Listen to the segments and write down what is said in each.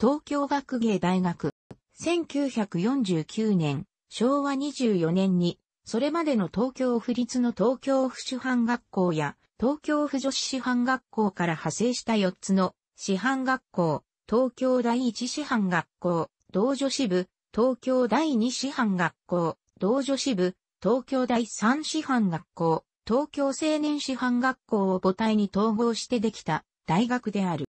東京学芸大学。1949年、昭和24年に、それまでの東京府立の東京府主犯学校や、東京府女子師範学校から派生した4つの、師範学校、東京第一師範学校、同女支部、東京第二師範学校、同女支部、東京第三師範学校、東京青年師範学校を母体に統合してできた大学である。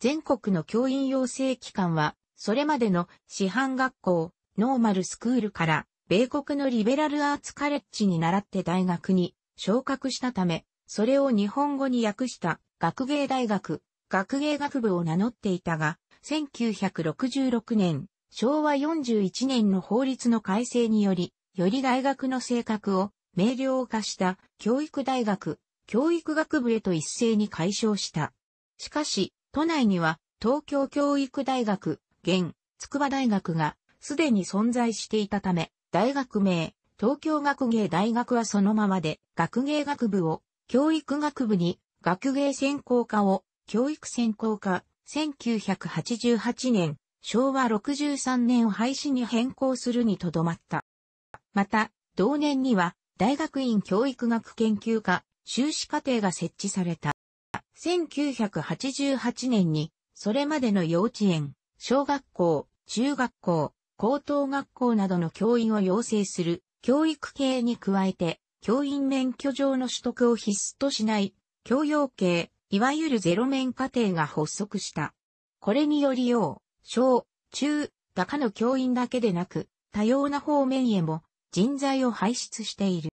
全国の教員養成機関は、それまでの師範学校、ノーマルスクールから、米国のリベラルアーツカレッジに習って大学に昇格したため、それを日本語に訳した学芸大学、学芸学部を名乗っていたが、1966年、昭和41年の法律の改正により、より大学の性格を明瞭化した教育大学、教育学部へと一斉に解消した。しかし、都内には東京教育大学、現、筑波大学がすでに存在していたため、大学名、東京学芸大学はそのままで、学芸学部を教育学部に、学芸専攻科を教育専攻科、1988年、昭和63年を廃止に変更するにとどまった。また、同年には、大学院教育学研究科、修士課程が設置された。1988年に、それまでの幼稚園、小学校、中学校、高等学校などの教員を養成する教育系に加えて、教員免許上の取得を必須としない、教養系、いわゆるゼロ面課程が発足した。これによりよう、小、中、高の教員だけでなく、多様な方面へも人材を輩出している。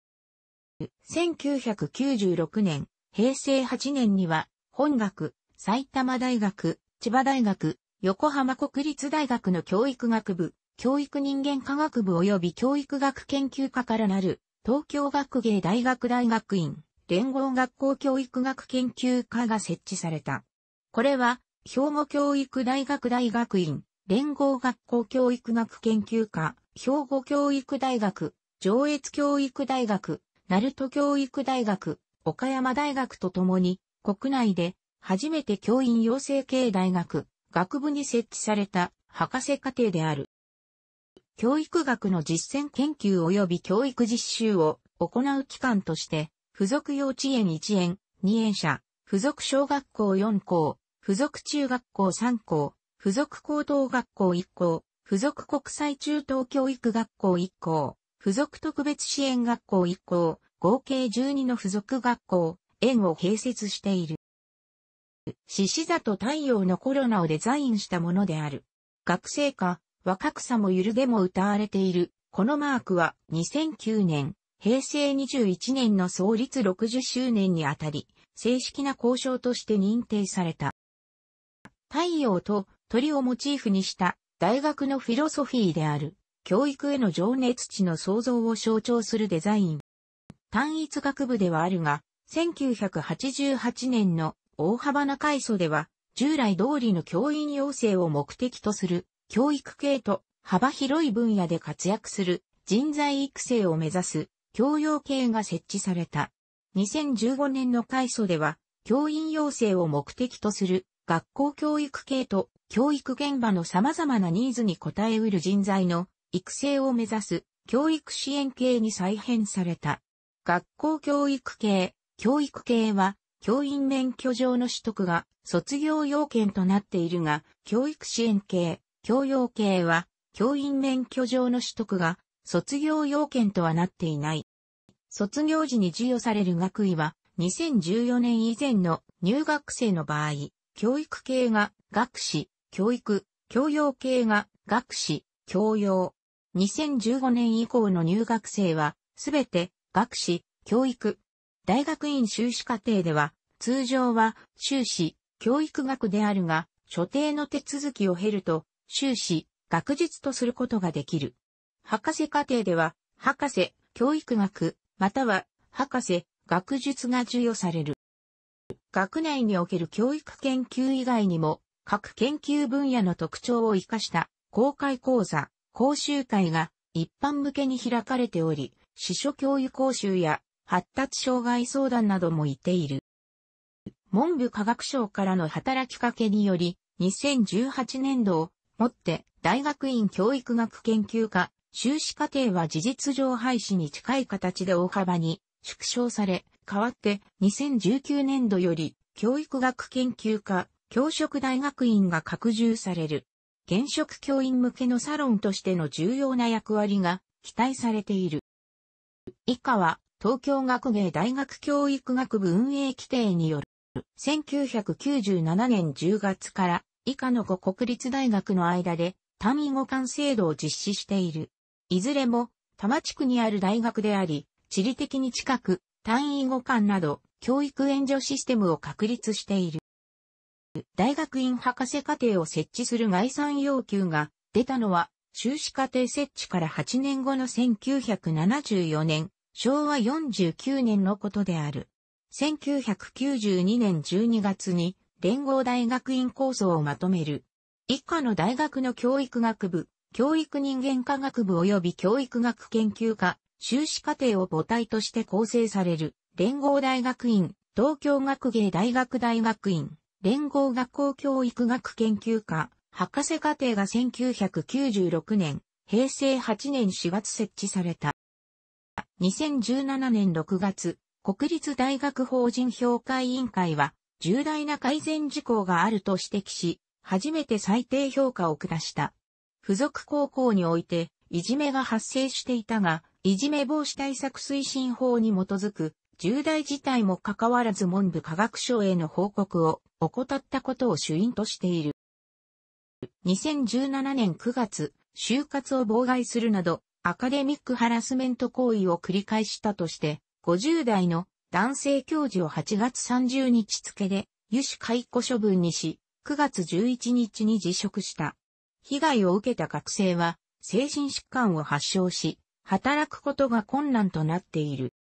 1996年、平成8年には、本学、埼玉大学、千葉大学、横浜国立大学の教育学部、教育人間科学部及び教育学研究科からなる、東京学芸大学大学院、連合学校教育学研究科が設置された。これは、兵庫教育大学大学院、連合学校教育学研究科、兵庫教育大学、上越教育大学、鳴門教育大学、岡山大学とともに、国内で初めて教員養成系大学、学部に設置された博士課程である。教育学の実践研究及び教育実習を行う機関として、付属幼稚園1園、2園舎、付属小学校4校、付属中学校3校、付属高等学校1校、付属国際中等教育学校1校、付属特別支援学校1校、合計12の付属学校、園を併設している。獅子座と太陽のコロナをデザインしたものである。学生歌、若草もゆるでも歌われている。このマークは2009年、平成21年の創立60周年にあたり、正式な交渉として認定された。太陽と鳥をモチーフにした大学のフィロソフィーである教育への情熱値の創造を象徴するデザイン。単一学部ではあるが、1988年の大幅な改祖では、従来通りの教員養成を目的とする教育系と幅広い分野で活躍する人材育成を目指す教養系が設置された。2015年の改祖では、教員養成を目的とする学校教育系と教育現場の様々なニーズに応えうる人材の育成を目指す教育支援系に再編された。学校教育系、教育系は、教員免許上の取得が卒業要件となっているが、教育支援系、教養系は、教員免許上の取得が卒業要件とはなっていない。卒業時に授与される学位は、2014年以前の入学生の場合、教育系が学士、教育、教養系が学士、教養。2015年以降の入学生は、すべて学士、教育、大学院修士課程では、通常は修士、教育学であるが、所定の手続きを経ると、修士、学術とすることができる。博士課程では、博士、教育学、または、博士、学術が授与される。学内における教育研究以外にも、各研究分野の特徴を活かした公開講座、講習会が一般向けに開かれており、司書教諭講習や発達障害相談などもいている。文部科学省からの働きかけにより、2018年度をもって大学院教育学研究科修士課程は事実上廃止に近い形で大幅に縮小され、代わって2019年度より教育学研究科教職大学院が拡充される。現職教員向けのサロンとしての重要な役割が期待されている。以下は、東京学芸大学教育学部運営規定による、1997年10月から以下の5国立大学の間で単位互換制度を実施している。いずれも、多摩地区にある大学であり、地理的に近く、単位互換など、教育援助システムを確立している。大学院博士課程を設置する概算要求が出たのは、修士課程設置から8年後の1974年昭和49年のことである。1992年12月に連合大学院構想をまとめる。以下の大学の教育学部、教育人間科学部及び教育学研究科、修士課程を母体として構成される、連合大学院、東京学芸大学大学院、連合学校教育学研究科、博士課程が1996年、平成8年4月設置された。2017年6月、国立大学法人評価委員会は、重大な改善事項があると指摘し、初めて最低評価を下した。付属高校において、いじめが発生していたが、いじめ防止対策推進法に基づく、重大事態もかかわらず文部科学省への報告を怠ったことを主因としている。2017年9月、就活を妨害するなど、アカデミックハラスメント行為を繰り返したとして、50代の男性教授を8月30日付で、油脂解雇処分にし、9月11日に辞職した。被害を受けた学生は、精神疾患を発症し、働くことが困難となっている。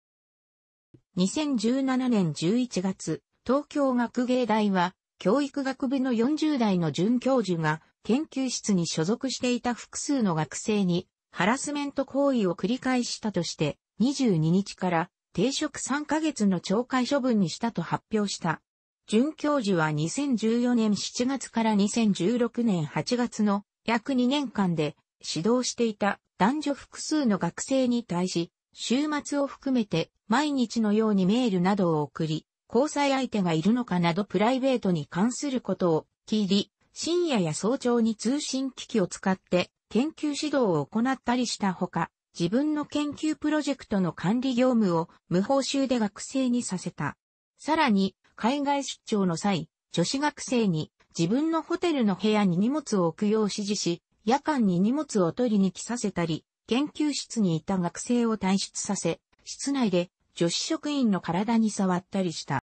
2017年11月、東京学芸大は、教育学部の40代の准教授が、研究室に所属していた複数の学生に、ハラスメント行為を繰り返したとして、22日から停職3ヶ月の懲戒処分にしたと発表した。准教授は2014年7月から2016年8月の約2年間で指導していた男女複数の学生に対し、週末を含めて毎日のようにメールなどを送り、交際相手がいるのかなどプライベートに関することを切り、深夜や早朝に通信機器を使って研究指導を行ったりしたほか、自分の研究プロジェクトの管理業務を無報酬で学生にさせた。さらに、海外出張の際、女子学生に自分のホテルの部屋に荷物を置くよう指示し、夜間に荷物を取りに来させたり、研究室にいた学生を退出させ、室内で女子職員の体に触ったりした。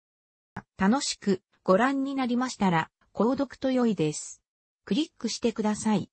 楽しくご覧になりましたら、購読と良いです。クリックしてください。